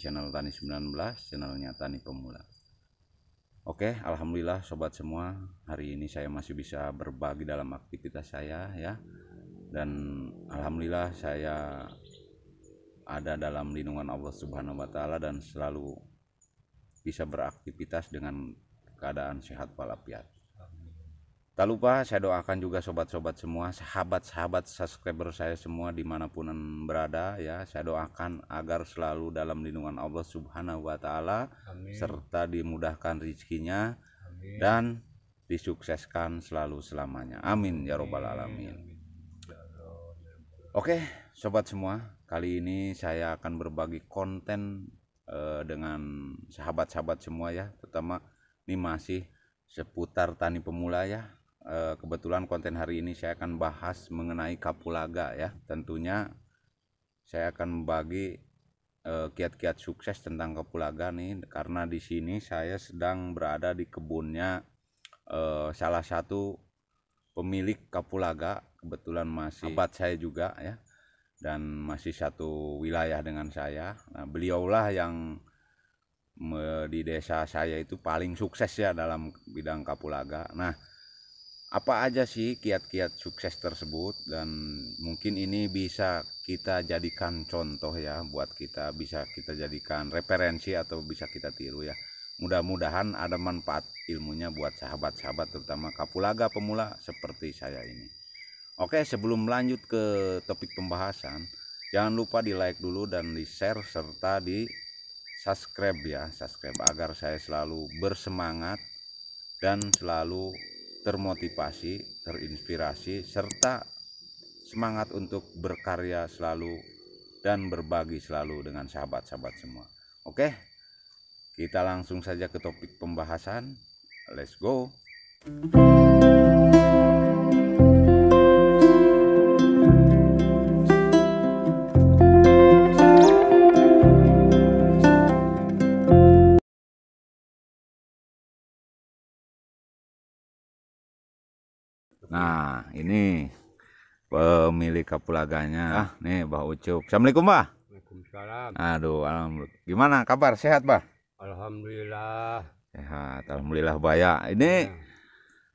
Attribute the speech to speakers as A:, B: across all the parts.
A: channel Tani 19 channelnya Tani Pemula Oke Alhamdulillah sobat semua hari ini saya masih bisa berbagi dalam aktivitas saya ya dan Alhamdulillah saya ada dalam lindungan Allah Subhanahu wa Ta'ala dan selalu bisa beraktivitas dengan keadaan sehat walafiat. Tak lupa saya doakan juga sobat-sobat semua, sahabat-sahabat subscriber saya semua dimanapun berada ya. Saya doakan agar selalu dalam lindungan Allah Subhanahu Wa Taala serta dimudahkan rizkinya Amin. dan disukseskan selalu selamanya. Amin, ya robbal alamin. Oke, sobat semua, kali ini saya akan berbagi konten eh, dengan sahabat-sahabat semua ya, terutama ini masih seputar tani pemula ya Eh, kebetulan konten hari ini saya akan bahas mengenai kapulaga ya tentunya saya akan membagi eh, kiat-kiat uh, sukses tentang kapulaga nih karena di sini saya sedang berada di kebunnya uh, salah satu pemilik kapulaga kebetulan masih abad saya juga ya dan masih satu wilayah dengan saya nah beliaulah yang di desa saya itu paling sukses ya dalam bidang kapulaga nah apa aja sih kiat-kiat sukses tersebut dan mungkin ini bisa kita jadikan contoh ya buat kita bisa kita jadikan referensi atau bisa kita tiru ya mudah-mudahan ada manfaat ilmunya buat sahabat-sahabat terutama kapulaga pemula seperti saya ini oke sebelum lanjut ke topik pembahasan jangan lupa di like dulu dan di share serta di subscribe ya subscribe agar saya selalu bersemangat dan selalu termotivasi, terinspirasi, serta semangat untuk berkarya selalu dan berbagi selalu dengan sahabat-sahabat semua. Oke, kita langsung saja ke topik pembahasan. Let's go. Iya. Nah, ini pemilik kapulaganya. Ah, nih Bah Ucup. Assalamualaikum, Bah.
B: Waalaikumsalam.
A: Aduh, alhamdulillah. Gimana kabar? Sehat, Bah?
B: Alhamdulillah.
A: Sehat, alhamdulillah, Bah ya. Ini ya.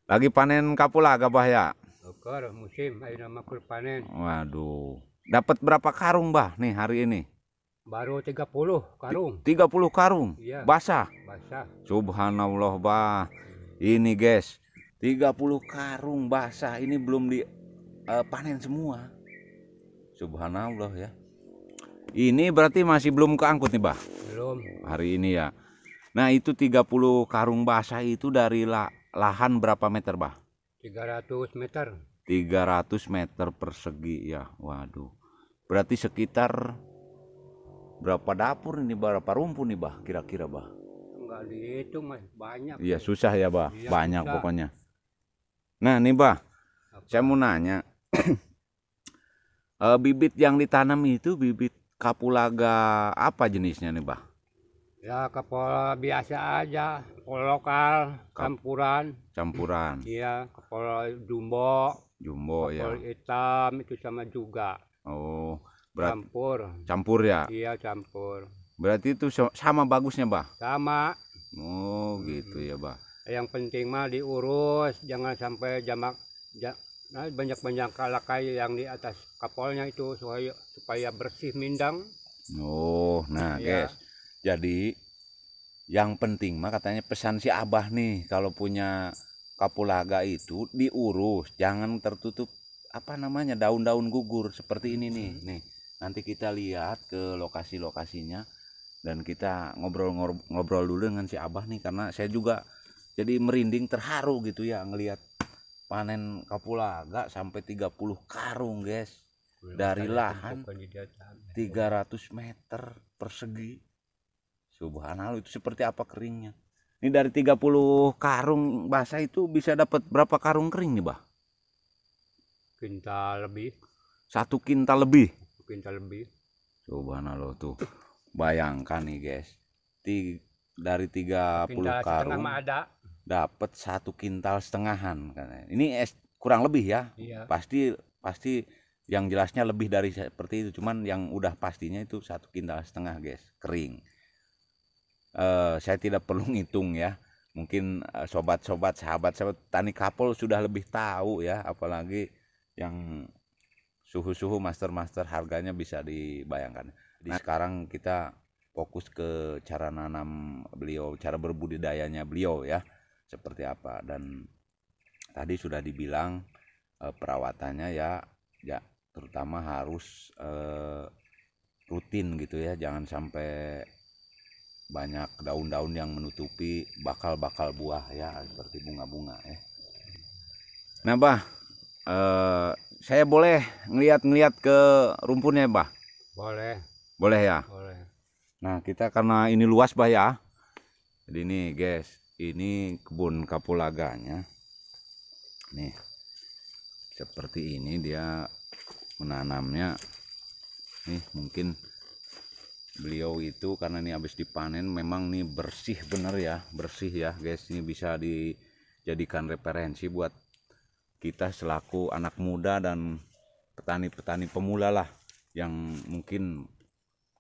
A: lagi panen kapulaga, Bah ya.
B: Oke, musim ayo nama panen.
A: Waduh. Dapat berapa karung, Bah, nih hari ini?
B: Baru 30
A: karung. 30 karung. Iya. Basah. Basah. Subhanallah, Bah. Ini, guys 30 karung basah ini belum dipanen eh, uh, semua subhanallah ya ini berarti masih belum keangkut nih bah belum hari ini ya nah itu 30 karung basah itu dari lahan berapa meter bah
B: 300 meter
A: 300 meter persegi ya waduh berarti sekitar berapa dapur ini berapa rumpun nih bah kira-kira bah
B: enggak dihitung mas banyak iya
A: susah ya bah iya, banyak susah. pokoknya Nah, nih Bah. Apa? Saya mau nanya. e, bibit yang ditanam itu bibit kapulaga apa jenisnya nih, Bah?
B: Ya, kapulaga biasa aja, kapulaga lokal, campuran.
A: Campuran.
B: Iya, kapulaga jumbo.
A: Jumbo ya.
B: hitam itu sama juga.
A: Oh, berat. Campur. Campur ya?
B: Iya, campur.
A: Berarti itu sama bagusnya, Bah? Sama. Oh, gitu hmm. ya, Bah
B: yang penting mah diurus jangan sampai jamak nah, banyak-banyak kalakai yang di atas kapolnya itu supaya supaya bersih mindang
A: oh nah ya. guys jadi yang penting mah katanya pesan si abah nih kalau punya kapulaga itu diurus jangan tertutup apa namanya daun-daun gugur seperti ini nih hmm. nih nanti kita lihat ke lokasi lokasinya dan kita ngobrol-ngobrol dulu dengan si abah nih karena saya juga jadi merinding terharu gitu ya ngelihat panen kapulaga sampai 30 karung guys dari lahan 300 ya. meter persegi subhanallah itu seperti apa keringnya ini dari 30 karung basah itu bisa dapat berapa karung kering nih bah
B: kintal lebih
A: satu kintal lebih satu
B: kintal lebih
A: subhanallah tuh bayangkan nih guys Tiga, dari 30 puluh karung ada dapat satu kintal setengahan ini es, kurang lebih ya iya. pasti pasti yang jelasnya lebih dari seperti itu cuman yang udah pastinya itu satu kintal setengah guys kering uh, saya tidak perlu ngitung ya mungkin eh, sobat-sobat sahabat-sahabat tani kapol sudah lebih tahu ya apalagi yang suhu-suhu master-master harganya bisa dibayangkan di nah, sekarang kita fokus ke cara nanam beliau cara berbudidayanya beliau ya seperti apa dan tadi sudah dibilang e, perawatannya ya ya terutama harus e, rutin gitu ya jangan sampai banyak daun-daun yang menutupi bakal-bakal buah ya seperti bunga-bunga ya. Nah bah e, saya boleh ngeliat-ngeliat ke rumpunnya bah? Boleh. Boleh ya? Boleh. Nah kita karena ini luas bah ya. Jadi ini guys ini kebun kapulaganya nih seperti ini dia menanamnya nih mungkin beliau itu karena ini habis dipanen memang nih bersih bener ya bersih ya guys ini bisa dijadikan referensi buat kita selaku anak muda dan petani-petani pemula lah yang mungkin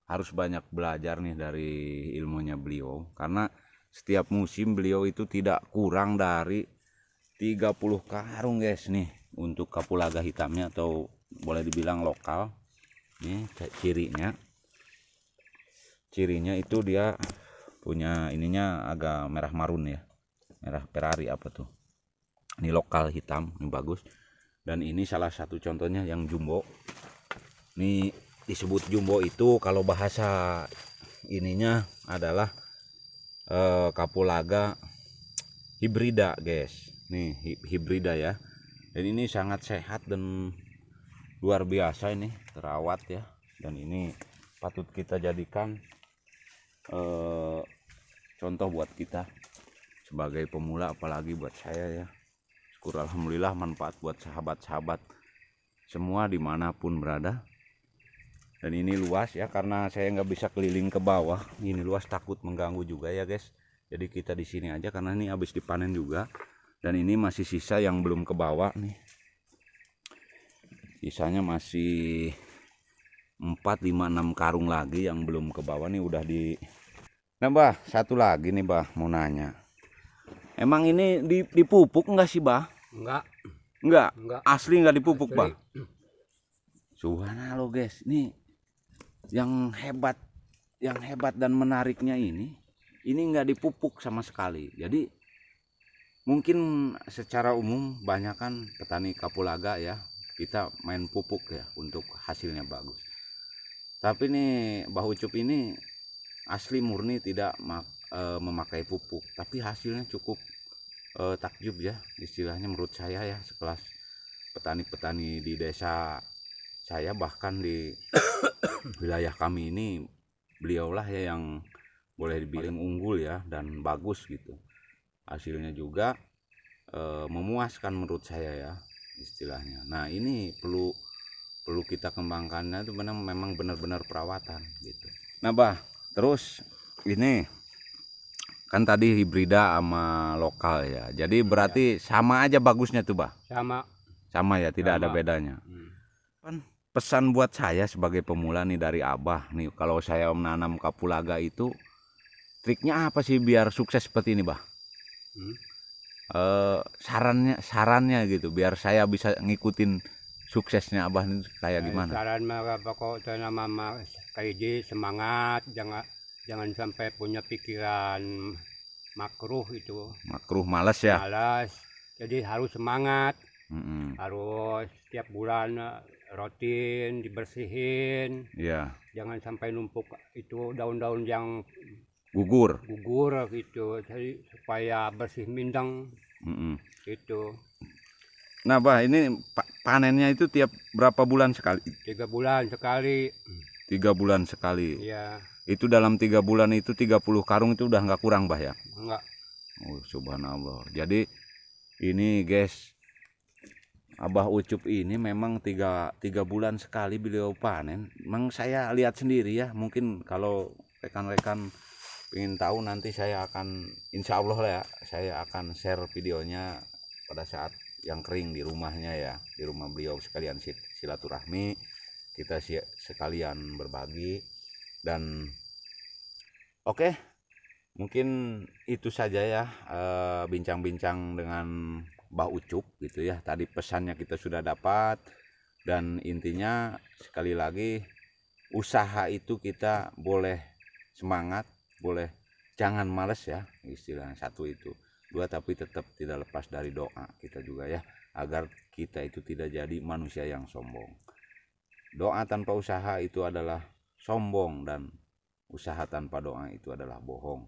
A: harus banyak belajar nih dari ilmunya beliau karena setiap musim beliau itu tidak kurang dari 30 karung guys nih untuk kapulaga hitamnya atau boleh dibilang lokal ini cirinya cirinya itu dia punya ininya agak merah marun ya merah perari apa tuh ini lokal hitam ini bagus dan ini salah satu contohnya yang jumbo ini disebut jumbo itu kalau bahasa ininya adalah uh, kapulaga hibrida guys nih hibrida ya dan ini sangat sehat dan luar biasa ini terawat ya dan ini patut kita jadikan uh, contoh buat kita sebagai pemula apalagi buat saya ya syukur alhamdulillah manfaat buat sahabat-sahabat semua dimanapun berada dan ini luas ya karena saya nggak bisa keliling ke bawah ini luas takut mengganggu juga ya guys jadi kita di sini aja karena ini habis dipanen juga dan ini masih sisa yang belum ke bawah nih sisanya masih 4 5 6 karung lagi yang belum ke bawah nih udah di nah bah satu lagi nih bah mau nanya emang ini dipupuk enggak sih bah enggak enggak, enggak. asli enggak dipupuk bah Suhana lo guys nih yang hebat yang hebat dan menariknya ini ini nggak dipupuk sama sekali jadi mungkin secara umum banyak kan petani kapulaga ya kita main pupuk ya untuk hasilnya bagus tapi nih bahu cup ini asli murni tidak e, memakai pupuk tapi hasilnya cukup e, takjub ya istilahnya menurut saya ya sekelas petani-petani di desa saya bahkan di wilayah kami ini beliaulah ya yang boleh dibilang unggul ya dan bagus gitu hasilnya juga e, memuaskan menurut saya ya istilahnya nah ini perlu perlu kita kembangkannya itu benar memang benar-benar perawatan gitu nah bah terus ini kan tadi hibrida sama lokal ya jadi berarti iya. sama aja bagusnya tuh bah sama sama ya tidak sama. ada bedanya hmm. kan pesan buat saya sebagai pemula nih dari Abah nih kalau saya menanam kapulaga itu triknya apa sih biar sukses seperti ini, Bah? Hmm? E, sarannya sarannya gitu biar saya bisa ngikutin suksesnya Abah ini kayak gimana?
B: Saran mereka pokok nama kayak semangat jangan jangan sampai punya pikiran makruh itu
A: makruh malas ya
B: malas jadi harus semangat mm -hmm. harus setiap bulan rotin dibersihin ya jangan sampai numpuk itu daun-daun yang gugur gugur gitu jadi supaya bersih mindang mm -mm. itu
A: nah bah ini panennya itu tiap berapa bulan sekali
B: tiga bulan sekali
A: tiga bulan sekali Iya. itu dalam tiga bulan itu 30 karung itu udah nggak kurang bah ya enggak oh subhanallah jadi ini guys Abah Ucup ini memang tiga, tiga bulan sekali beliau panen. Memang saya lihat sendiri ya, mungkin kalau rekan-rekan ingin tahu nanti saya akan insya Allah lah ya, saya akan share videonya pada saat yang kering di rumahnya ya, di rumah beliau sekalian silaturahmi, kita sekalian berbagi dan oke okay, mungkin itu saja ya eh, bincang-bincang dengan Mbah Ucup gitu ya. Tadi pesannya kita sudah dapat dan intinya sekali lagi usaha itu kita boleh semangat, boleh jangan males ya istilah satu itu. Dua tapi tetap tidak lepas dari doa kita juga ya agar kita itu tidak jadi manusia yang sombong. Doa tanpa usaha itu adalah sombong dan usaha tanpa doa itu adalah bohong.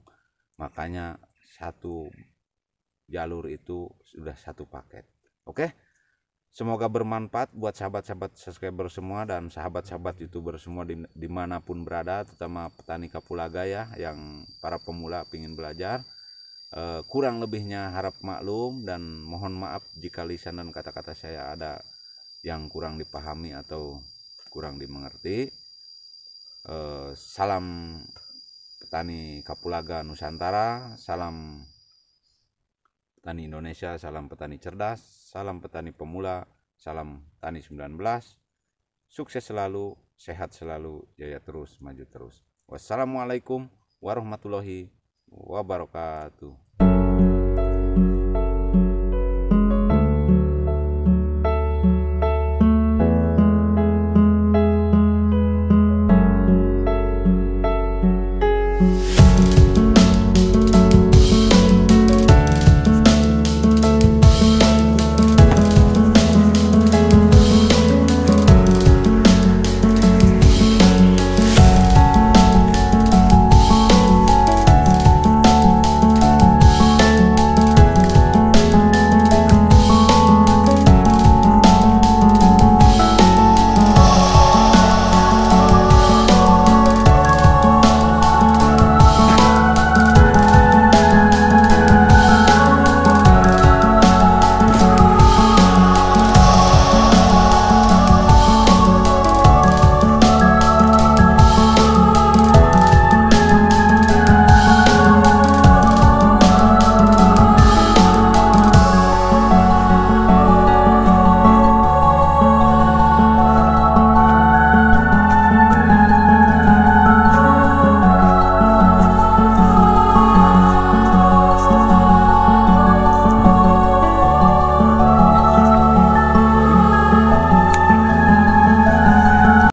A: Makanya satu jalur itu sudah satu paket. Oke. Semoga bermanfaat buat sahabat-sahabat subscriber semua dan sahabat-sahabat youtuber semua dimanapun berada, terutama petani kapulaga ya, yang para pemula ingin belajar. Eh, kurang lebihnya harap maklum dan mohon maaf jika lisan dan kata-kata saya ada yang kurang dipahami atau kurang dimengerti. Eh, salam petani kapulaga Nusantara, salam Petani Indonesia, salam petani cerdas, salam petani pemula, salam tani 19. Sukses selalu, sehat selalu, jaya terus, maju terus. Wassalamualaikum warahmatullahi wabarakatuh.